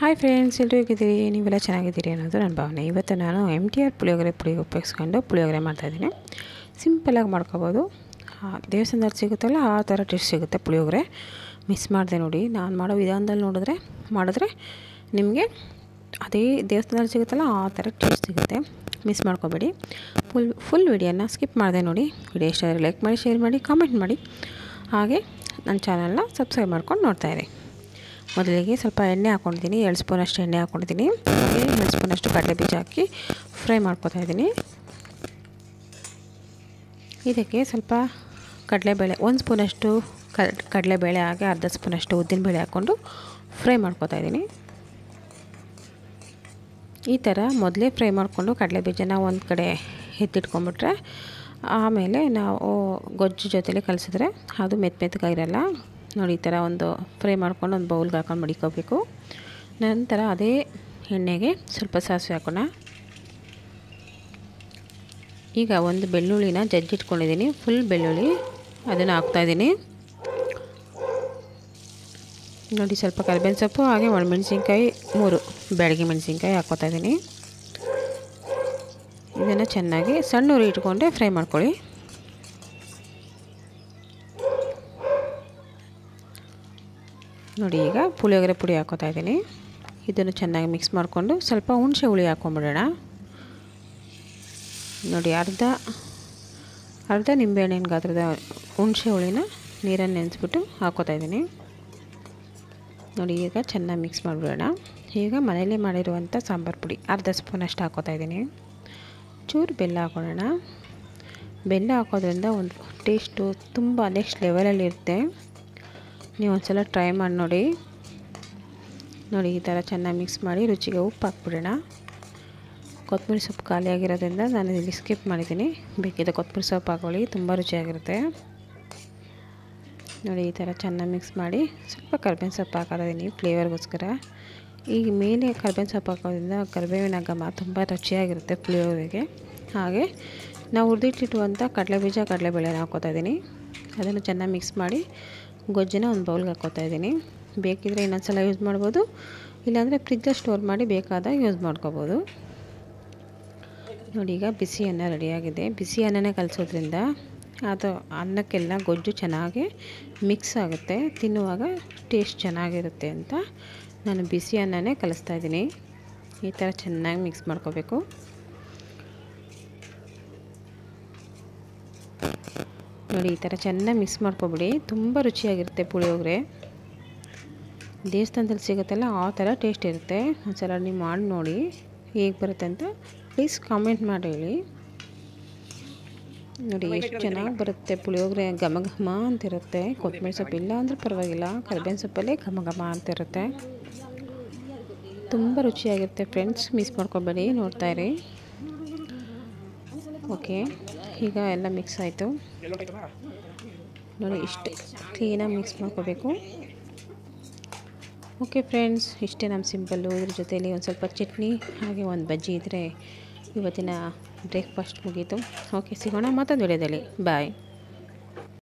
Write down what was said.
hi friends ಎಲ್ಲರೂ ಹೇಗಿದ್ದೀರಿ ನೀವೆಲ್ಲ ಚೆನ್ನಾಗಿದ್ದೀರಿ ಅನ್ನೋದು ನನ್ನ ಭಾವನೆ ಇವತ್ತು ನಾನು ಎಮ್ ಟಿ ಆರ್ ಪುಳಿಯೋಗರೆ ಪುಳಿ ಉಪಯೋಗಿಸ್ಕೊಂಡು ಪುಳಿಯೋಗರೆ ಮಾಡ್ತಾಯಿದ್ದೀನಿ ಸಿಂಪಲಾಗಿ ಮಾಡ್ಕೋಬೋದು ದೇವಸ್ಥಾನದಲ್ಲಿ ಸಿಗುತ್ತಲ್ಲ ಆ ಥರ ಟೇಸ್ಟ್ ಸಿಗುತ್ತೆ ಪುಳಿಯೋಗರೆ ಮಿಸ್ ಮಾಡಿದೆ ನೋಡಿ ನಾನು ಮಾಡೋ ವಿಧಾನದಲ್ಲಿ ನೋಡಿದ್ರೆ ಮಾಡಿದ್ರೆ ನಿಮಗೆ ಅದೇ ದೇವಸ್ಥಾನದಲ್ಲಿ ಸಿಗುತ್ತಲ್ಲ ಆ ಥರ ಟೇಸ್ಟ್ ಸಿಗುತ್ತೆ ಮಿಸ್ ಮಾಡ್ಕೋಬೇಡಿ ಫುಲ್ ಫುಲ್ ವೀಡಿಯೋನ ಸ್ಕಿಪ್ ಮಾಡಿದೆ ನೋಡಿ ವಿಡಿಯೋ ಇಷ್ಟ ಲೈಕ್ ಮಾಡಿ ಶೇರ್ ಮಾಡಿ ಕಾಮೆಂಟ್ ಮಾಡಿ ಹಾಗೆ ನನ್ನ ಚಾನಲ್ನ ಸಬ್ಸ್ಕ್ರೈಬ್ ಮಾಡ್ಕೊಂಡು ನೋಡ್ತಾಯಿರಿ ಮೊದಲಿಗೆ ಸ್ವಲ್ಪ ಎಣ್ಣೆ ಹಾಕ್ಕೊಂಡಿದ್ದೀನಿ ಎರಡು ಸ್ಪೂನಷ್ಟು ಎಣ್ಣೆ ಹಾಕ್ಕೊಂಡಿದ್ದೀನಿ ಎರಡು ಸ್ಪೂನಷ್ಟು ಕಡಲೆ ಬೀಜ ಹಾಕಿ ಫ್ರೈ ಮಾಡ್ಕೋತಾ ಇದ್ದೀನಿ ಇದಕ್ಕೆ ಸ್ವಲ್ಪ ಕಡಲೆಬೇಳೆ ಒಂದು ಸ್ಪೂನಷ್ಟು ಕಡಲೆಬೇಳೆ ಹಾಗೆ ಅರ್ಧ ಸ್ಪೂನಷ್ಟು ಉದ್ದಿನಬೇಳೆ ಹಾಕ್ಕೊಂಡು ಫ್ರೈ ಮಾಡ್ಕೋತಾ ಇದ್ದೀನಿ ಈ ಥರ ಮೊದಲೇ ಫ್ರೈ ಮಾಡಿಕೊಂಡು ಕಡಲೆ ಬೀಜನ ಒಂದು ಕಡೆ ಎತ್ತಿಟ್ಕೊಂಡ್ಬಿಟ್ರೆ ಆಮೇಲೆ ನಾವು ಗೊಜ್ಜು ಜೊತೆಲಿ ಕಲಿಸಿದ್ರೆ ಅದು ಮೆತ್ತ ಮೆತ್ತಗಾಗಿರಲ್ಲ ನೋಡಿ ಈ ಥರ ಒಂದು ಫ್ರೈ ಮಾಡ್ಕೊಂಡು ಒಂದು ಬೌಲ್ಗೆ ಹಾಕೊಂಡು ಮಡಿಕೋಬೇಕು ನಂತರ ಅದೇ ಎಣ್ಣೆಗೆ ಸ್ವಲ್ಪ ಸಾಸಿವೆ ಹಾಕೋಣ ಈಗ ಒಂದು ಬೆಳ್ಳುಳ್ಳಿನ ಜಜ್ಜಿಟ್ಕೊಂಡಿದ್ದೀನಿ ಫುಲ್ ಬೆಳ್ಳುಳ್ಳಿ ಅದನ್ನು ಹಾಕ್ತಾಯಿದ್ದೀನಿ ನೋಡಿ ಸ್ವಲ್ಪ ಕರಿಬೇವಿನ ಸೊಪ್ಪು ಹಾಗೆ ಒಣಮೆಣ್ಸಿನ್ಕಾಯಿ ಮೂರು ಬೆಳಗ್ಗೆ ಮೆಣಸಿನ್ಕಾಯಿ ಹಾಕೋತಾಯಿದ್ದೀನಿ ಇದನ್ನು ಚೆನ್ನಾಗಿ ಸಣ್ಣ ಉರಿ ಇಟ್ಕೊಂಡೆ ಫ್ರೈ ಮಾಡ್ಕೊಳ್ಳಿ ನೋಡಿ ಈಗ ಪುಳಿಯೋಗರೆ ಪುಡಿ ಹಾಕೋತಾ ಇದ್ದೀನಿ ಇದನ್ನು ಚೆನ್ನಾಗಿ ಮಿಕ್ಸ್ ಮಾಡಿಕೊಂಡು ಸ್ವಲ್ಪ ಹುಣಸೆ ಹುಳಿ ಹಾಕ್ಕೊಂಬಿಡೋಣ ನೋಡಿ ಅರ್ಧ ಅರ್ಧ ನಿಂಬೆಹಣ್ಣಿನ ಗಾತ್ರದ ಹುಣಸೆ ಹುಳಿನ ನೀರನ್ನು ನೆನೆಸ್ಬಿಟ್ಟು ಹಾಕೋತಾ ಇದ್ದೀನಿ ನೋಡಿ ಈಗ ಚೆನ್ನಾಗಿ ಮಿಕ್ಸ್ ಮಾಡಿಬಿಡೋಣ ಈಗ ಮನೇಲಿ ಮಾಡಿರುವಂಥ ಸಾಂಬಾರು ಪುಡಿ ಅರ್ಧ ಸ್ಪೂನ್ ಅಷ್ಟು ಹಾಕೋತಾ ಇದ್ದೀನಿ ಚೂರು ಬೆಲ್ಲ ಹಾಕೊಳ್ಳೋಣ ಬೆಲ್ಲ ಹಾಕೋದ್ರಿಂದ ಒಂದು ಟೇಸ್ಟು ತುಂಬ ನೆಕ್ಸ್ಟ್ ಲೆವೆಲಲ್ಲಿ ಇರುತ್ತೆ ನೀವು ಒಂದ್ಸಲ ಟ್ರೈ ಮಾಡಿ ನೋಡಿ ನೋಡಿ ಈ ಥರ ಚೆನ್ನಾಗಿ ಮಿಕ್ಸ್ ಮಾಡಿ ರುಚಿಗೆ ಉಪ್ಪು ಹಾಕ್ಬಿಡೋಣ ಕೊತ್ತಂಬರಿ ಸೊಪ್ಪು ಖಾಲಿಯಾಗಿರೋದ್ರಿಂದ ನಾನು ಇಲ್ಲಿ ಸ್ಕಿಪ್ ಮಾಡಿದ್ದೀನಿ ಬೇಕಿದ್ದ ಕೊತ್ತಂಬರಿ ಸೊಪ್ಪು ಹಾಕೊಳ್ಳಿ ತುಂಬ ರುಚಿಯಾಗಿರುತ್ತೆ ನೋಡಿ ಈ ಥರ ಚೆನ್ನಾಗಿ ಮಿಕ್ಸ್ ಮಾಡಿ ಸ್ವಲ್ಪ ಕರ್ಬೇವಿನ ಸೊಪ್ಪು ಹಾಕೋದಿದ್ದೀನಿ ಫ್ಲೇವರ್ಗೋಸ್ಕರ ಈಗ ಮೇಲೆ ಕರ್ಬೇವಿನ ಸೊಪ್ಪು ಹಾಕೋದ್ರಿಂದ ಕರ್ಬೇವಿನ ಗಮ ತುಂಬ ರುಚಿಯಾಗಿರುತ್ತೆ ಫ್ಲೇವರಿಗೆ ಹಾಗೆ ನಾವು ಕಡಲೆ ಬೀಜ ಕಡಲೆಬೇಳೆನ ಹಾಕೋತಾ ಇದ್ದೀನಿ ಅದನ್ನು ಚೆನ್ನಾಗಿ ಮಿಕ್ಸ್ ಮಾಡಿ ಗೊಜ್ಜನ್ನ ಒಂದು ಬೌಲ್ಗೆ ಹಾಕೋತಾ ಇದ್ದೀನಿ ಬೇಕಿದ್ರೆ ಇನ್ನೊಂದು ಸಲ ಯೂಸ್ ಮಾಡ್ಬೋದು ಇಲ್ಲಾಂದರೆ ಫ್ರಿಜ್ಜಲ್ಲಿ ಸ್ಟೋರ್ ಮಾಡಿ ಬೇಕಾದಾಗ ಯೂಸ್ ಮಾಡ್ಕೋಬೋದು ನೋಡಿ ಈಗ ಬಿಸಿ ಅನ್ನ ರೆಡಿಯಾಗಿದೆ ಬಿಸಿ ಅನ್ನನೇ ಕಲಿಸೋದ್ರಿಂದ ಅದು ಅನ್ನಕ್ಕೆಲ್ಲ ಗೊಜ್ಜು ಚೆನ್ನಾಗಿ ಮಿಕ್ಸ್ ಆಗುತ್ತೆ ತಿನ್ನುವಾಗ ಟೇಸ್ಟ್ ಚೆನ್ನಾಗಿರುತ್ತೆ ಅಂತ ನಾನು ಬಿಸಿ ಅನ್ನನೇ ಕಲಿಸ್ತಾ ಇದ್ದೀನಿ ಈ ಥರ ಚೆನ್ನಾಗಿ ಮಿಕ್ಸ್ ಮಾಡ್ಕೋಬೇಕು ನೋಡಿ ಈ ಥರ ಚೆನ್ನಾಗಿ ಮಿಸ್ ಮಾಡ್ಕೊಬಿಡಿ ತುಂಬ ರುಚಿಯಾಗಿರುತ್ತೆ ಪುಳಿಯೋಗರೆ ದೇವಸ್ಥಾನದಲ್ಲಿ ಸಿಗುತ್ತಲ್ಲ ಆ ಥರ ಟೇಸ್ಟ್ ಇರುತ್ತೆ ಒಂದ್ಸಲ ನೀವು ಮಾಡಿ ನೋಡಿ ಹೇಗೆ ಬರುತ್ತೆ ಅಂತ ಪ್ಲೀಸ್ ಕಾಮೆಂಟ್ ಮಾಡಿ ಹೇಳಿ ನೋಡಿ ಎಷ್ಟು ಚೆನ್ನಾಗಿ ಬರುತ್ತೆ ಪುಳಿಯೋಗರೆ ಘಮ ಘಮ ಅಂತಿರುತ್ತೆ ಕೊತ್ತಂಬರಿ ಸೊಪ್ಪು ಇಲ್ಲ ಅಂದರೆ ಪರವಾಗಿಲ್ಲ ಕರಿಬೇವಿನ ಸೊಪ್ಪಲ್ಲೇ ಘಮ ಘಮ ಅಂತಿರುತ್ತೆ ತುಂಬ ರುಚಿಯಾಗಿರುತ್ತೆ ಫ್ರೆಂಡ್ಸ್ ಮಿಸ್ ಮಾಡ್ಕೊಬೇಡಿ ನೋಡ್ತಾಯಿರಿ ಓಕೆ ಈಗ ಎಲ್ಲ ಮಿಕ್ಸ್ ಆಯಿತು ನೋಡಿ ಇಷ್ಟು ಕ್ಲೀನಾಗಿ ಮಿಕ್ಸ್ ಮಾಡ್ಕೋಬೇಕು ಓಕೆ ಫ್ರೆಂಡ್ಸ್ ಇಷ್ಟೇ ನಮ್ಮ ಸಿಂಪಲ್ಲು ಇದ್ರ ಜೊತೇಲಿ ಒಂದು ಸ್ವಲ್ಪ ಚಟ್ನಿ ಹಾಗೆ ಒಂದು ಬಜ್ಜಿ ಇದ್ದರೆ ಇವತ್ತಿನ ಬ್ರೇಕ್ಫಾಸ್ಟ್ ಮುಗೀತು ಓಕೆ ಸಿಗೋಣ ಮತ್ತೊಂದು ವಿಡಿಯೋದಲ್ಲಿ ಬಾಯ್